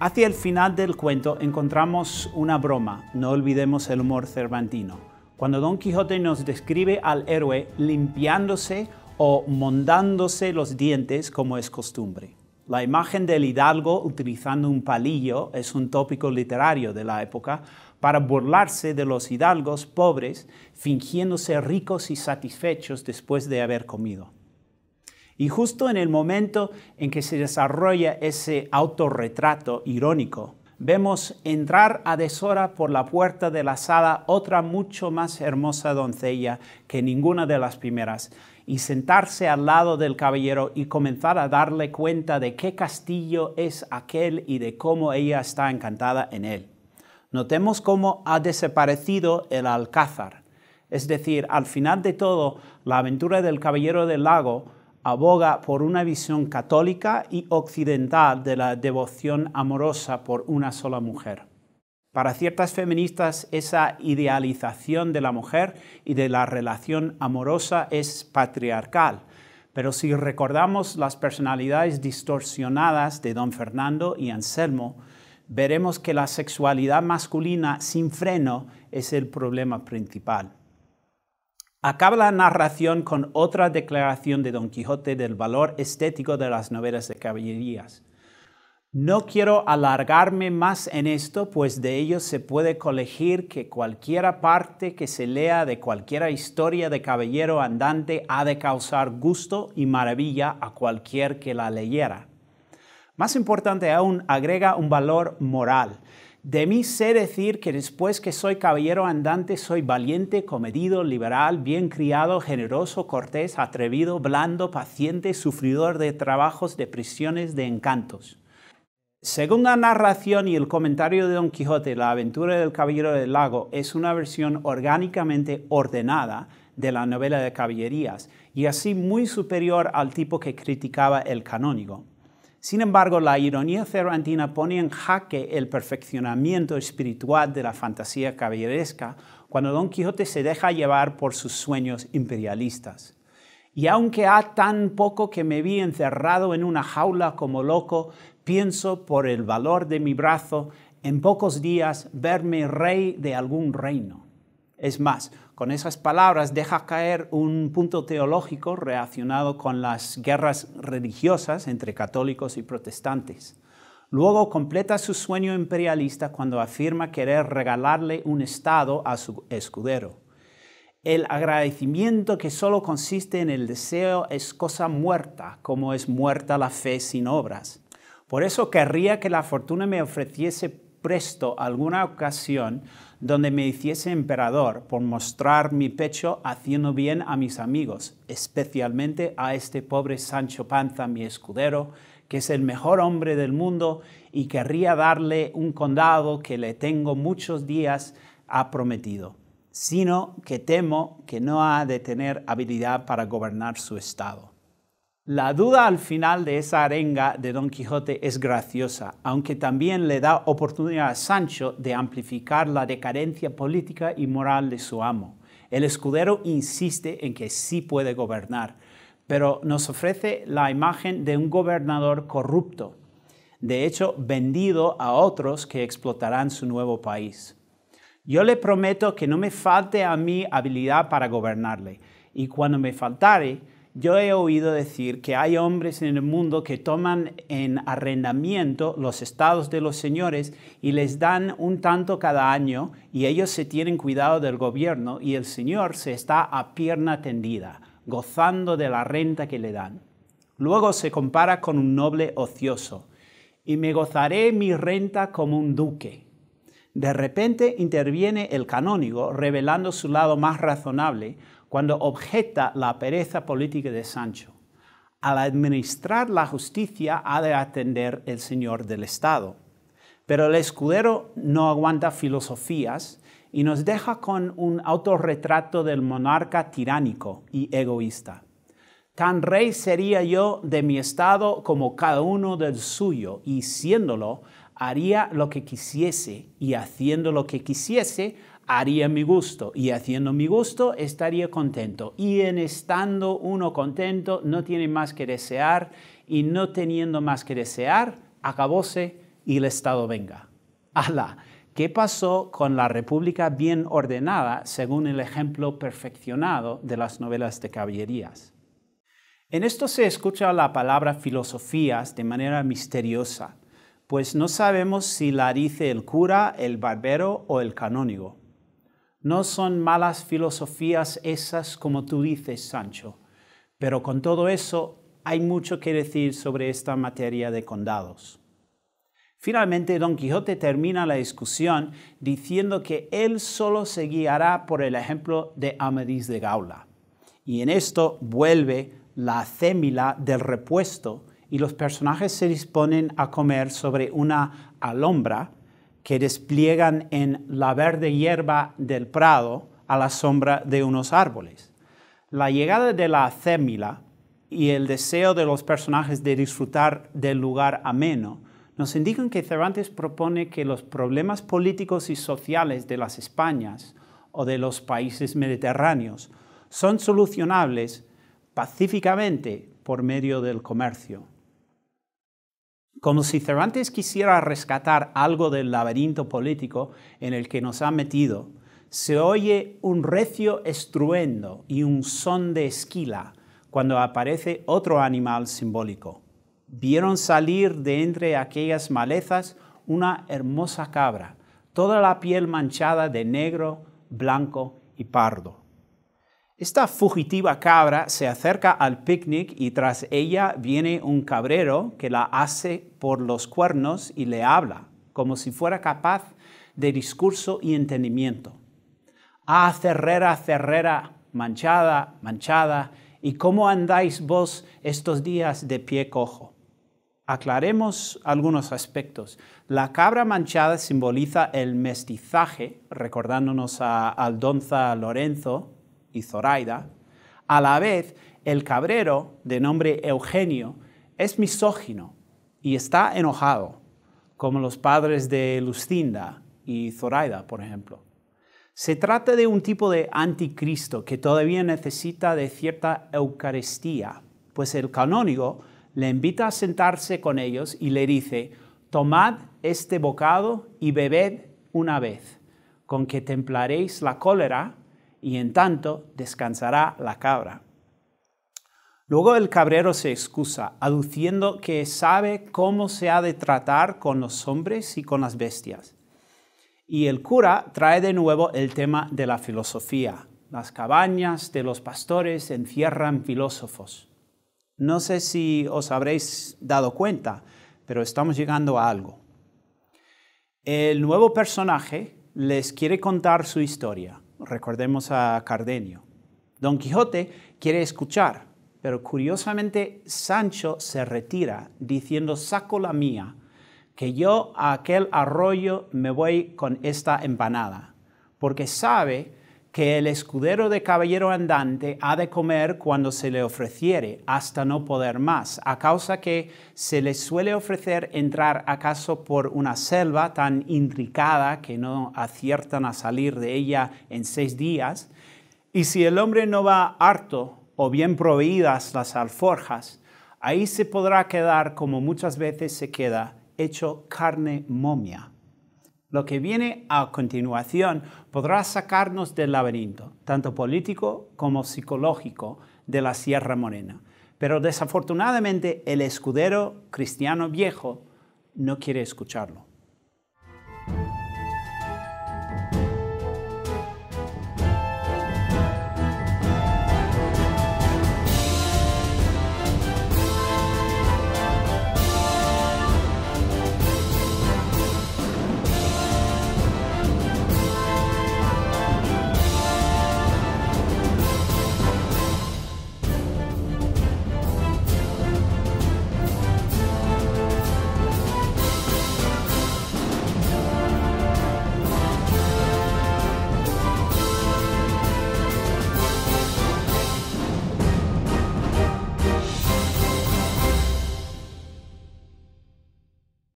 Hacia el final del cuento encontramos una broma, no olvidemos el humor cervantino, cuando Don Quijote nos describe al héroe limpiándose o mondándose los dientes como es costumbre. La imagen del hidalgo utilizando un palillo es un tópico literario de la época para burlarse de los hidalgos pobres fingiéndose ricos y satisfechos después de haber comido. Y justo en el momento en que se desarrolla ese autorretrato irónico, vemos entrar a deshora por la puerta de la sala otra mucho más hermosa doncella que ninguna de las primeras, y sentarse al lado del caballero y comenzar a darle cuenta de qué castillo es aquel y de cómo ella está encantada en él. Notemos cómo ha desaparecido el alcázar, es decir, al final de todo, la aventura del caballero del lago aboga por una visión católica y occidental de la devoción amorosa por una sola mujer. Para ciertas feministas esa idealización de la mujer y de la relación amorosa es patriarcal, pero si recordamos las personalidades distorsionadas de don Fernando y Anselmo, veremos que la sexualidad masculina sin freno es el problema principal. Acaba la narración con otra declaración de Don Quijote del valor estético de las novelas de caballerías. No quiero alargarme más en esto, pues de ello se puede colegir que cualquiera parte que se lea de cualquier historia de caballero andante ha de causar gusto y maravilla a cualquier que la leyera. Más importante aún, agrega un valor moral de mí sé decir que después que soy caballero andante, soy valiente, comedido, liberal, bien criado, generoso, cortés, atrevido, blando, paciente, sufridor de trabajos, de prisiones, de encantos. Según la narración y el comentario de Don Quijote, la aventura del Caballero del Lago es una versión orgánicamente ordenada de la novela de caballerías y así muy superior al tipo que criticaba el canónigo. Sin embargo, la ironía cervantina pone en jaque el perfeccionamiento espiritual de la fantasía caballeresca cuando Don Quijote se deja llevar por sus sueños imperialistas. Y aunque ha tan poco que me vi encerrado en una jaula como loco, pienso por el valor de mi brazo en pocos días verme rey de algún reino. Es más, con esas palabras deja caer un punto teológico relacionado con las guerras religiosas entre católicos y protestantes. Luego completa su sueño imperialista cuando afirma querer regalarle un Estado a su escudero. El agradecimiento que solo consiste en el deseo es cosa muerta, como es muerta la fe sin obras. Por eso querría que la fortuna me ofreciese presto alguna ocasión donde me hiciese emperador por mostrar mi pecho haciendo bien a mis amigos, especialmente a este pobre Sancho Panza, mi escudero, que es el mejor hombre del mundo y querría darle un condado que le tengo muchos días ha prometido, sino que temo que no ha de tener habilidad para gobernar su estado. La duda al final de esa arenga de Don Quijote es graciosa, aunque también le da oportunidad a Sancho de amplificar la decadencia política y moral de su amo. El escudero insiste en que sí puede gobernar, pero nos ofrece la imagen de un gobernador corrupto, de hecho vendido a otros que explotarán su nuevo país. Yo le prometo que no me falte a mí habilidad para gobernarle, y cuando me faltare, yo he oído decir que hay hombres en el mundo que toman en arrendamiento los estados de los señores y les dan un tanto cada año y ellos se tienen cuidado del gobierno y el señor se está a pierna tendida, gozando de la renta que le dan. Luego se compara con un noble ocioso y me gozaré mi renta como un duque. De repente interviene el canónigo revelando su lado más razonable cuando objeta la pereza política de Sancho. Al administrar la justicia ha de atender el señor del Estado. Pero el escudero no aguanta filosofías y nos deja con un autorretrato del monarca tiránico y egoísta. Tan rey sería yo de mi estado como cada uno del suyo, y siéndolo, haría lo que quisiese, y haciendo lo que quisiese, haría mi gusto y haciendo mi gusto estaría contento. Y en estando uno contento no tiene más que desear y no teniendo más que desear, acabóse y el Estado venga. ¡Hala! ¿qué pasó con la República bien ordenada según el ejemplo perfeccionado de las novelas de caballerías? En esto se escucha la palabra filosofías de manera misteriosa, pues no sabemos si la dice el cura, el barbero o el canónigo. No son malas filosofías esas como tú dices, Sancho, pero con todo eso hay mucho que decir sobre esta materia de condados. Finalmente, Don Quijote termina la discusión diciendo que él solo se guiará por el ejemplo de Amadís de Gaula. Y en esto vuelve la acémila del repuesto y los personajes se disponen a comer sobre una alombra, que despliegan en la verde hierba del prado a la sombra de unos árboles. La llegada de la acémila y el deseo de los personajes de disfrutar del lugar ameno nos indican que Cervantes propone que los problemas políticos y sociales de las Españas o de los países mediterráneos son solucionables pacíficamente por medio del comercio. Como si Cervantes quisiera rescatar algo del laberinto político en el que nos ha metido, se oye un recio estruendo y un son de esquila cuando aparece otro animal simbólico. Vieron salir de entre aquellas malezas una hermosa cabra, toda la piel manchada de negro, blanco y pardo. Esta fugitiva cabra se acerca al picnic y tras ella viene un cabrero que la hace por los cuernos y le habla, como si fuera capaz de discurso y entendimiento. Ah, cerrera, cerrera, manchada, manchada, ¿y cómo andáis vos estos días de pie cojo? Aclaremos algunos aspectos. La cabra manchada simboliza el mestizaje, recordándonos a Aldonza Lorenzo, Zoraida. A la vez, el cabrero, de nombre Eugenio, es misógino y está enojado, como los padres de Lucinda y Zoraida, por ejemplo. Se trata de un tipo de anticristo que todavía necesita de cierta Eucaristía, pues el canónigo le invita a sentarse con ellos y le dice, tomad este bocado y bebed una vez, con que templaréis la cólera y en tanto descansará la cabra. Luego el cabrero se excusa, aduciendo que sabe cómo se ha de tratar con los hombres y con las bestias. Y el cura trae de nuevo el tema de la filosofía. Las cabañas de los pastores encierran filósofos. No sé si os habréis dado cuenta, pero estamos llegando a algo. El nuevo personaje les quiere contar su historia, Recordemos a Cardenio. Don Quijote quiere escuchar, pero curiosamente Sancho se retira diciendo, saco la mía, que yo a aquel arroyo me voy con esta empanada, porque sabe que el escudero de caballero andante ha de comer cuando se le ofreciere, hasta no poder más, a causa que se le suele ofrecer entrar acaso por una selva tan intricada que no aciertan a salir de ella en seis días, y si el hombre no va harto o bien proveídas las alforjas, ahí se podrá quedar como muchas veces se queda, hecho carne momia lo que viene a continuación podrá sacarnos del laberinto, tanto político como psicológico, de la Sierra Morena. Pero desafortunadamente el escudero cristiano viejo no quiere escucharlo.